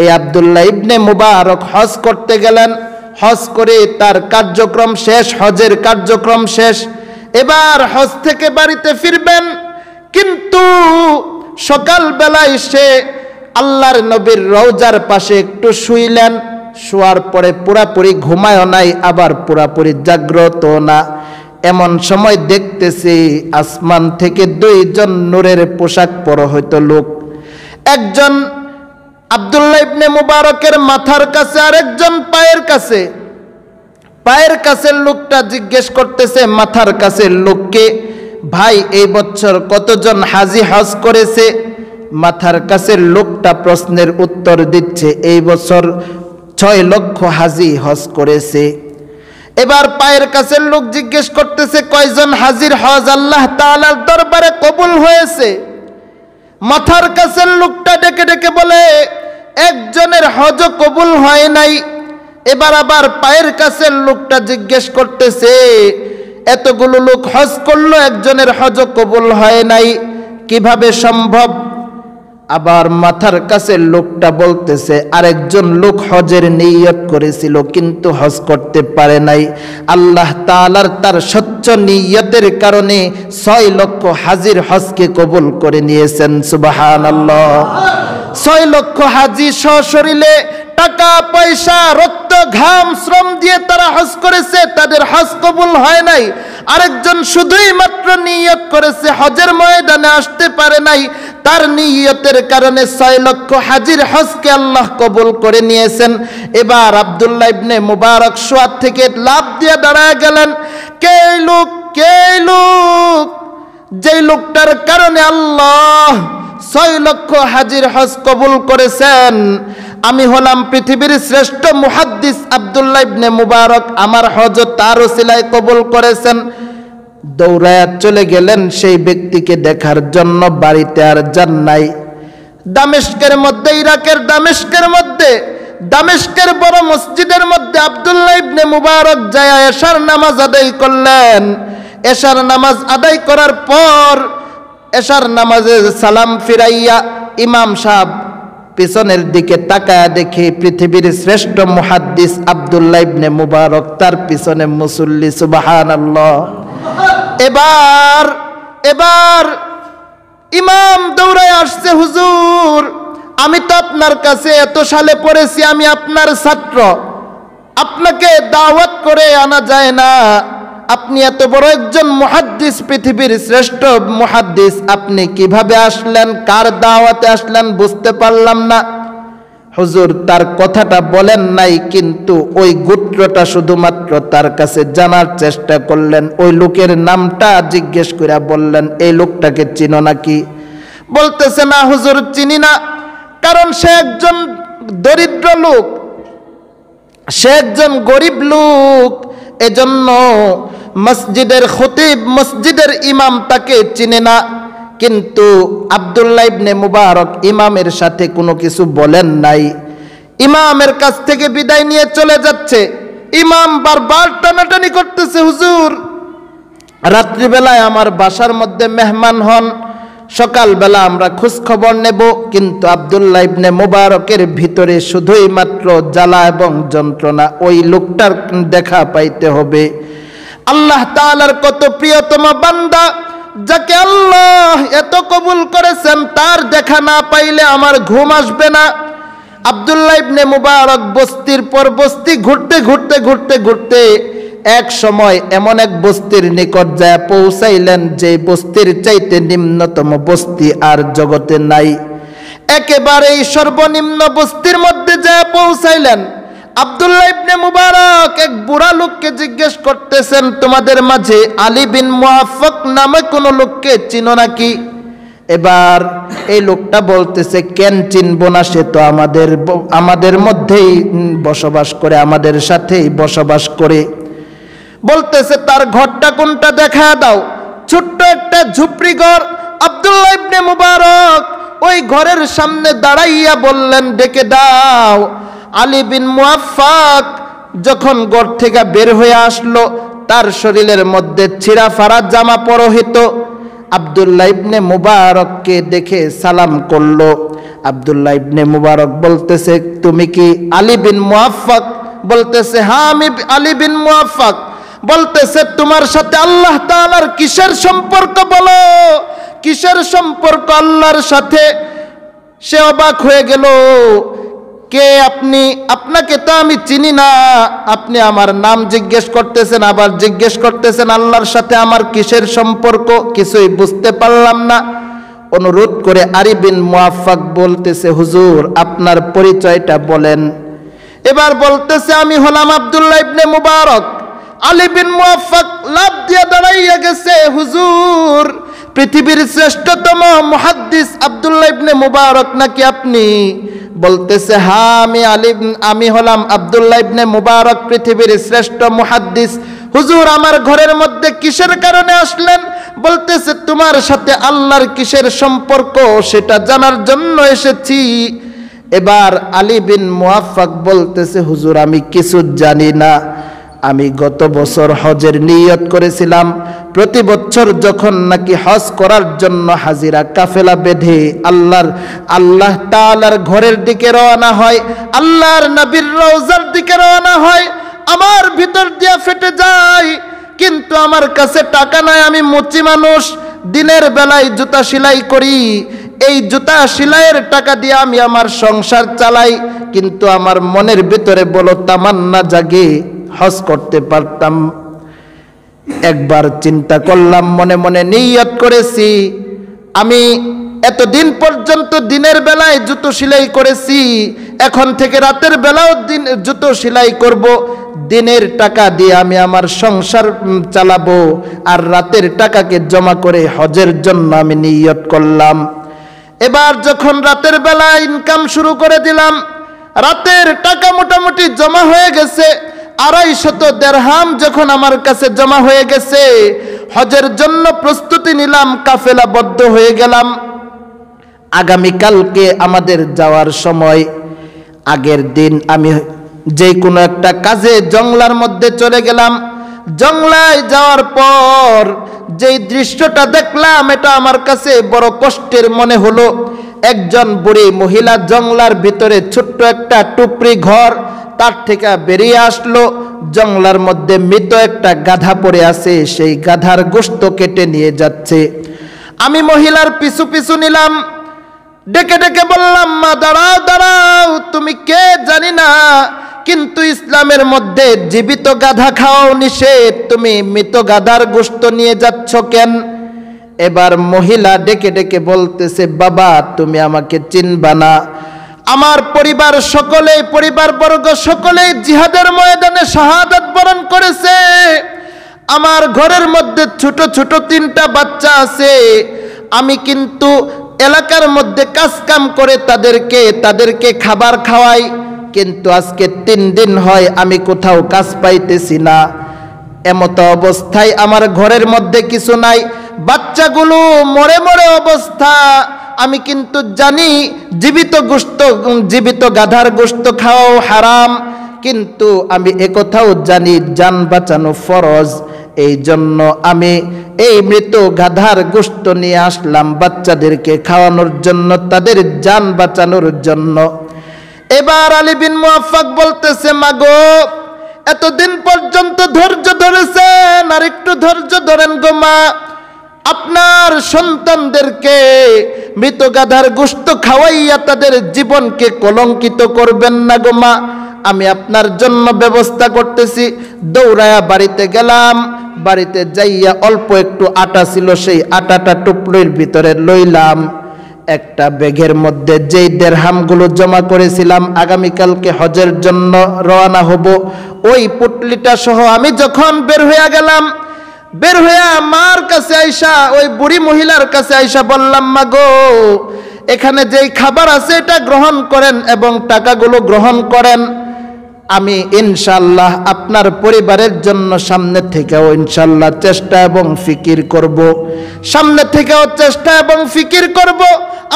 এই আবদুল্লাহ ইবনে মুবারক হজ করতে গেলেন হজ করে তার কার্যক্রম শেষ হজের কার্যক্রম শেষ এবার হজ থেকে বাড়িতে ফিরবেন কিন্তু সকালবেলায় সে আল্লাহর নবীর রওজার পাশে একটু শুইলেন শোয়ার পরে পুরাপুরি ঘুমায়ও নাই আবার পুরাপুরি জাগ্রত না এমন সময় দেখতেছি আসমান থেকে দুইজন নূরের পোশাক হয়তো লোক একজন আবদুল্লাহ ইবনে মুবারকের মাথার কাছে আরেকজন পায়ের কাছে পায়ের কাছের লোকটা জিজ্ঞেস করতেছে মাথার কাছের লোককে ভাই এই বছর কতজন হাজি হজ করেছে মাথার কাছের লোকটা প্রশ্নের উত্তর দিচ্ছে এই বছর ছয় লক্ষ হাজি হজ করেছে এবার পায়ের কাছের লোক জিজ্ঞেস করতেছে কয়জন হাজির হজ আল্লাহ তালার দরবারে কবুল হয়েছে মাথার কাছের লোকটা ডেকে ডেকে বলে একজনের হজ কবুল হয় নাই এবার আবার পায়ের কাছের লোকটা জিজ্ঞেস করতেছে এতগুলো লোক হজ করলো একজনের হজ কবুল হয় নাই কিভাবে সম্ভব আবার মাথার কাছে লোকটা বলতেছে আরেকজন লোক হজের নিয়ত করেছিল কিন্তু হজ করতে পারে নাই আল্লাহ তালার তার স্বচ্ছ নিয়তের কারণে ছয় লক্ষ হাজির হজকে কবুল করে নিয়েছেন সুবাহান আল্লাহ ছয় লক্ষ হাজি সশরীরে টাকা পয়সা রক্ত ঘাম শ্রম দিয়ে তারা হজ করেছে তাদের হজ কবুল হয় নাই আরেকজন শুধুই মাত্র নিয়ত করেছে হজের ময়দানে আসতে পারে নাই তার নিয়তের কারণে ছয় লক্ষ হাজির হজকে আল্লাহ কবুল করে নিয়েছেন এবার আবদুল্লাহ ইবনে মুবারক সোয়াদ থেকে লাভ দিয়ে দাঁড়ায় গেলেন কে লোক কে লোক যে লোকটার কারণে আল্লাহ ছয় লক্ষ হাজির হজ কবুল করেছেন আমি হলাম পৃথিবীর শ্রেষ্ঠ মুহাদ্দিস আবদুল্লাহ ইবনে মুবারক আমার হজ তার ওসিলায় কবুল করেছেন দৌড়ায় চলে গেলেন সেই ব্যক্তিকে দেখার জন্য বাড়িতে আর যান নাই দামেস্কের মধ্যে ইরাকের দামেস্কের মধ্যে দামেস্কের বড় মসজিদের মধ্যে আবদুল্লাহ ইবনে মুবারক যায় এশার নামাজ আদায় করলেন এশার নামাজ আদায় করার পর এশার নামাজে সালাম ফিরাইয়া ইমাম সাহেব পিছনের দিকে তাকায়া দেখে পৃথিবীর শ্রেষ্ঠ মুহাদ্দিস আবদুল্লাহ ইবনে মুবারক তার পিছনে মুসল্লি সুবাহান এবার এবার ইমাম দৌড়ায় আসছে হুজুর আমি তো আপনার কাছে এত সালে পড়েছি আমি আপনার ছাত্র আপনাকে দাওয়াত করে আনা যায় না আপনি এত বড় একজন মহাদ্দিস পৃথিবীর শ্রেষ্ঠ মহাদ্দিস আপনি কিভাবে আসলেন কার দাওয়াতে আসলেন বুঝতে পারলাম না হুজুর তার কথাটা বলেন নাই কিন্তু ওই গোত্রটা শুধুমাত্র তার কাছে জানার চেষ্টা করলেন ওই লোকের নামটা জিজ্ঞেস করে বললেন এই লোকটাকে চিনো নাকি বলতেছে না হুজুর চিনি না কারণ সে একজন দরিদ্র লোক সে একজন গরিব লোক এজন্য মসজিদের খতিব মসজিদের ইমাম তাকে চিনে না কিন্তু আবদুল্লাহ ইবনে মুবারক ইমামের সাথে কোনো কিছু বলেন নাই ইমামের কাছ থেকে বিদায় নিয়ে চলে যাচ্ছে ইমাম বারবার টানাটানি করতেছে হুজুর রাত্রিবেলায় আমার বাসার মধ্যে মেহমান হন সকালবেলা আমরা খবর নেব কিন্তু আবদুল্লাহ ইবনে মুবারকের ভিতরে শুধুই মাত্র জ্বালা এবং যন্ত্রণা ওই লোকটার দেখা পাইতে হবে আল্লাহ তালার কত প্রিয়তম বান্দা যাকে আল্লাহ এত কবুল করেছেন তার দেখা না পাইলে আমার ঘুম আসবে না আবদুল্লাহ ইবনে মুবারক বস্তির পর বস্তি ঘুরতে ঘুরতে ঘুরতে ঘুরতে এক সময় এমন এক বস্তির নিকট যায় পৌঁছাইলেন যে বস্তির চাইতে নিম্নতম বস্তি আর জগতে নাই একেবারেই সর্বনিম্ন বস্তির মধ্যে যায় পৌঁছাইলেন আবদুল্লাহ ইবনে মুবারক এক বুড়া লোককে জিজ্ঞেস করতেছেন তোমাদের মাঝে আলী বিন মুহাফক নামে কোনো লোককে চিনো নাকি এবার এই লোকটা বলতেছে কেন চিনব না সে তো আমাদের আমাদের মধ্যেই বসবাস করে আমাদের সাথেই বসবাস করে বলতেছে তার ঘরটা কোনটা দেখা দাও ছোট্ট একটা ঝুপড়ি ঘর আবদুল্লাহ ইবনে মুবারক ওই ঘরের সামনে দাঁড়াইয়া বললেন ডেকে দাও আলী বিন মুয়াফাক যখন গড় থেকে বের হয়ে আসলো তার শরীরের মধ্যে ছিঁড়া ফারা জামা পরহিত আবদুল্লাহ ইবনে মুবারককে দেখে সালাম করলো আবদুল্লাহ ইবনে মুবারক বলতেছে তুমি কি আলী বিন মুয়াফাক বলতেছে হ্যাঁ আমি আলী বিন মুয়াফাক বলতেছে তোমার সাথে আল্লাহ তাআলার কিসের সম্পর্ক বলো কিসের সম্পর্ক আল্লাহর সাথে সে অবাক হয়ে গেল কে আপনি আপনাকে তো আমি চিনি না আপনি আমার নাম জিজ্ঞেস করতেছেন আবার জিজ্ঞেস করতেছেন আল্লাহর সাথে আমার কিসের সম্পর্ক কিছুই বুঝতে পারলাম না অনুরোধ করে আরিবিন মুয়াফাক বলতেছে হুজুর আপনার পরিচয়টা বলেন এবার বলতেছে আমি হলাম আবদুল্লাহ ইবনে মুবারক আলী বিন মুয়াফাক লাভ দিয়ে দাঁড়াইয়া গেছে হুজুর পৃথিবীর শ্রেষ্ঠতম মুহাদ্দিস আবদুল্লাহ ইবনে মুবারক নাকি আপনি বলতেছে হা আমি আলিম আমি হলাম আবদুল্লাহ ইবনে মুবারক পৃথিবীর শ্রেষ্ঠ মুহাদ্দিস হুজুর আমার ঘরের মধ্যে কিসের কারণে আসলেন বলতেছে তোমার সাথে আল্লাহর কিসের সম্পর্ক সেটা জানার জন্য এসেছি এবার আলী বিন মুয়াফাক বলতেছে হুজুর আমি কিছু জানি না আমি গত বছর হজের নিয়ত করেছিলাম প্রতি বছর যখন নাকি হজ করার জন্য হাজিরা কাফেলা বেঁধে আল্লাহর আল্লাহ তালার ঘরের দিকে রওনা হয় আল্লাহর নবীর রওজার দিকে রওনা হয় আমার ভিতর দিয়া ফেটে যায় কিন্তু আমার কাছে টাকা নাই আমি মুচি মানুষ দিনের বেলায় জুতা সেলাই করি এই জুতা সেলাইয়ের টাকা দিয়ে আমি আমার সংসার চালাই কিন্তু আমার মনের ভিতরে বলো তামান্না জাগে হজ করতে পারতাম একবার চিন্তা করলাম মনে মনে নিয়ত করেছি আমি এতদিন পর্যন্ত দিনের বেলায় জুতো সেলাই করেছি এখন থেকে রাতের বেলাও দিন জুতো সেলাই করব দিনের টাকা দিয়ে আমি আমার সংসার চালাবো আর রাতের টাকাকে জমা করে হজের জন্য আমি নিয়ত করলাম এবার যখন রাতের বেলা ইনকাম শুরু করে দিলাম রাতের টাকা মোটামুটি জমা হয়ে গেছে আড়াই শত দেড়হাম যখন আমার কাছে জমা হয়ে গেছে হজের জন্য প্রস্তুতি নিলাম কাফেলাবদ্ধ হয়ে গেলাম আগামীকালকে আমাদের যাওয়ার সময় আগের দিন আমি যে কোনো একটা কাজে জংলার মধ্যে চলে গেলাম জংলায় যাওয়ার পর যেই দৃশ্যটা দেখলাম এটা আমার কাছে বড় কষ্টের মনে হলো একজন বুড়ি মহিলা জংলার ভিতরে ছোট্ট একটা টুপরি ঘর তার থেকে বেরিয়ে আসলো জংলার মধ্যে মৃত একটা গাধা পড়ে আছে সেই গাধার গোস্ত কেটে নিয়ে যাচ্ছে আমি মহিলার পিছু পিছু নিলাম ডেকে ডেকে বললাম মা দাঁড়াও দাঁড়াও তুমি কে জানি না কিন্তু ইসলামের মধ্যে জীবিত গাধা খাওয়াও নিষেধ তুমি মৃত গাধার গোস্ত নিয়ে যাচ্ছ কেন এবার মহিলা ডেকে ডেকে বলতেছে বাবা তুমি আমাকে চিনবা না আমার পরিবার সকলেই পরিবার বর্গ সকলেই জিহাদের ময়দানে শাহাদাত বরণ করেছে আমার ঘরের মধ্যে ছোট ছোট তিনটা বাচ্চা আছে আমি কিন্তু এলাকার মধ্যে কাজকাম করে তাদেরকে তাদেরকে খাবার খাওয়াই কিন্তু আজকে তিন দিন হয় আমি কোথাও কাজ পাইতেছি না এমতো অবস্থায় আমার ঘরের মধ্যে কিছু নাই বাচ্চাগুলো মরে মরে অবস্থা আমি কিন্তু জানি জীবিত গোস্ত জীবিত গাধার গোস্ত খাওয়াও হারাম কিন্তু আমি একথাও জানি যান বাঁচানো ফরজ এই জন্য আমি এই মৃত গাধার গোস্ত নিয়ে আসলাম বাচ্চাদেরকে খাওয়ানোর জন্য তাদের যান বাঁচানোর জন্য এবার আলী বিন মুআফাক বলতেছে মাগো এতদিন পর্যন্ত ধৈর্য ধরেছেন আর একটু ধৈর্য ধরেন গো মা আপনার সন্তানদেরকে মৃত গাধার গুস্ত খাওয়াইয়া তাদের জীবনকে কলঙ্কিত করবেন না গো মা আমি আপনার জন্য ব্যবস্থা করতেছি দৌড়ায়া বাড়িতে গেলাম বাড়িতে যাইয়া অল্প একটু আটা ছিল সেই আটাটা টুপলির ভিতরে লইলাম একটা ব্যাগের মধ্যে যেই দেড়হামগুলো জমা করেছিলাম আগামীকালকে হজের জন্য রওনা হব ওই পুটলিটা সহ আমি যখন বের হইয়া গেলাম বের হইয়া মার কাছে আইসা ওই বুড়ি মহিলার কাছে আইসা বললাম মা গো এখানে যেই খাবার আছে এটা গ্রহণ করেন এবং টাকাগুলো গ্রহণ করেন আমি ইনশাল্লাহ আপনার পরিবারের জন্য সামনে থেকেও ইনশাল্লাহ চেষ্টা এবং ফিকির করব। সামনে থেকেও চেষ্টা এবং ফিকির করব।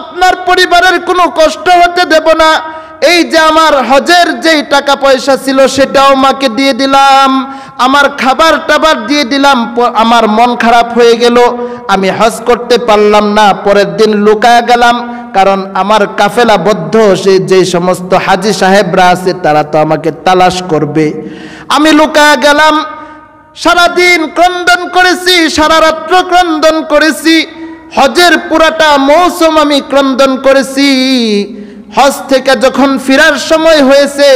আপনার পরিবারের কোনো কষ্ট হতে দেব না এই যে আমার হজের যেই টাকা পয়সা ছিল সেটাও মাকে দিয়ে দিলাম আমার খাবার টাবার দিয়ে দিলাম আমার মন খারাপ হয়ে গেল আমি হজ করতে পারলাম না পরের দিন লুকায় গেলাম কারণ আমার বদ্ধ সে যে সমস্ত হাজি সাহেবরা আছে তারা তো আমাকে তালাশ করবে আমি লুকায় গেলাম সারাদিন ক্রন্দন করেছি সারা রাত্র ক্রন্দন করেছি হজের পুরাটা মৌসুম আমি ক্রন্দন করেছি হজ থেকে যখন ফেরার সময় হয়েছে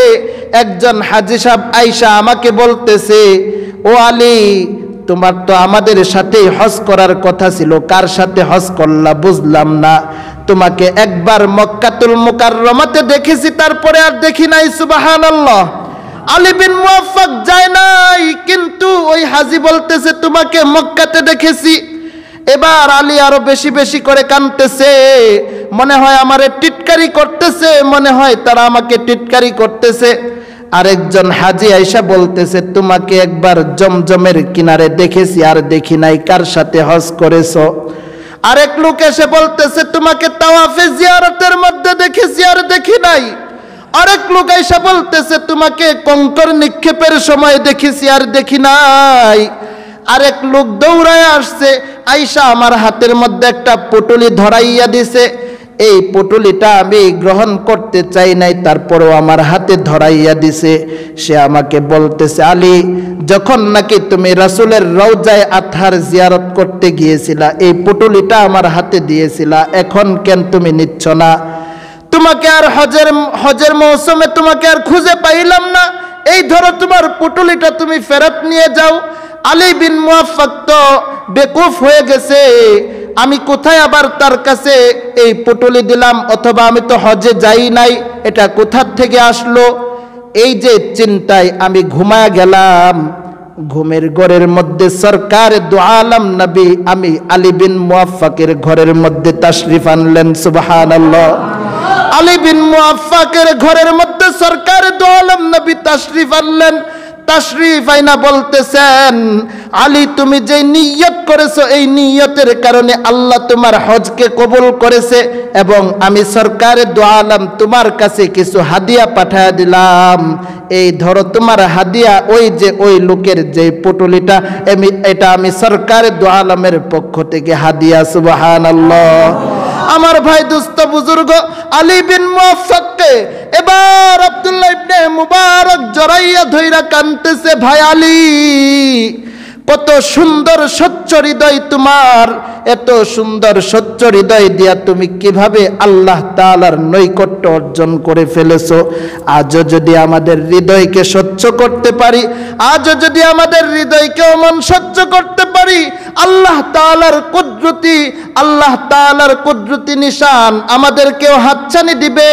একজন হাজি সাহেব আইসা আমাকে বলতেছে ও আলী তোমার তো আমাদের সাথে হজ করার কথা ছিল কার সাথে হজ করলা বুঝলাম না তোমাকে একবার মক্কাতুল মোকাররমাতে দেখেছি তারপরে আর দেখি নাই সুবাহান আল্লাহ আলী বিন যায় নাই কিন্তু ওই হাজি বলতেছে তোমাকে মক্কাতে দেখেছি এবার আলী আরো বেশি বেশি করে কানতেছে মনে হয় আমারে টিটকারি করতেছে মনে হয় তারা আমাকে টিটকারি করতেছে আরেকজন হাজি আইসা বলতেছে তোমাকে একবার জমজমের কিনারে দেখেছি আর দেখি নাই কার সাথে হজ করেছ আরেক লোক এসে বলতেছে তোমাকে তাওয়াফে জিয়ারতের মধ্যে দেখেছি আর দেখি নাই আরেক লোক আইসা বলতেছে তোমাকে কঙ্কর নিক্ষেপের সময় দেখেছি আর দেখি নাই আরেক লোক দৌড়ায় আসছে আইসা আমার হাতের মধ্যে একটা পুটুলি ধরাইয়া দিছে এই পটুলিটা আমি গ্রহণ করতে চাই নাই তারপরও আমার হাতে ধরাইয়া দিছে সে আমাকে বলতেছে আলী যখন নাকি তুমি রাসুলের রওজায় আথার জিয়ারত করতে গিয়েছিলা এই পটুলিটা আমার হাতে দিয়েছিলা এখন কেন তুমি নিচ্ছ না তোমাকে আর হজের হজের মৌসুমে তোমাকে আর খুঁজে পাইলাম না এই ধরো তোমার পুটুলিটা তুমি ফেরত নিয়ে যাও আলী বিন মুয়াফাক্ত বেকুফ হয়ে গেছে আমি কোথায় আবার তার কাছে এই পটলি দিলাম অথবা আমি তো হজে যাই নাই এটা কোথার থেকে আসলো এই যে চিন্তায় আমি ঘুমায় গেলাম ঘুমের ঘরের মধ্যে সরকার দোয়ালাম নবী আমি আলী বিন মুআফাকের ঘরের মধ্যে তাশরিফ আনলেন সুবাহান আলী বিন মুআফাকের ঘরের মধ্যে সরকার দোয়ালাম নবী তাশরিফ আনলেন তাশরিফ আইনা বলতেছেন আলী তুমি যে নিয়ত করেছো এই নিয়তের কারণে আল্লাহ তোমার হজকে কবুল করেছে এবং আমি সরকারে দোয়ালাম তোমার কাছে কিছু হাদিয়া পাঠায় দিলাম এই ধরো তোমার হাদিয়া ওই যে ওই লোকের যে পুটুলিটা এটা আমি সরকারে দোয়ালামের পক্ষ থেকে হাদিয়া সুবাহান আল্লাহ আমার ভাই দুস্থ বুজুর্গ আলী বিন মোয়াফাককে এবার আব্দুল্লাহ ইবনে মুবারক জড়াইয়া ধইরা কানতেছে ভাই আলী সুন্দর সচ্চ হৃদয় তোমার এত সুন্দর সচ্চ হৃদয় দিয়া তুমি কিভাবে আল্লাহ তালার নৈকট্য অর্জন করে ফেলেছ আজও যদি আমাদের হৃদয়কে স্বচ্ছ করতে পারি আজও যদি আমাদের হৃদয়কে অমন স্বচ্ছ করতে পারি আল্লাহ তালার কুদরতি আল্লাহ তালার কুদরতি নিশান আমাদেরকেও হাতছানি দিবে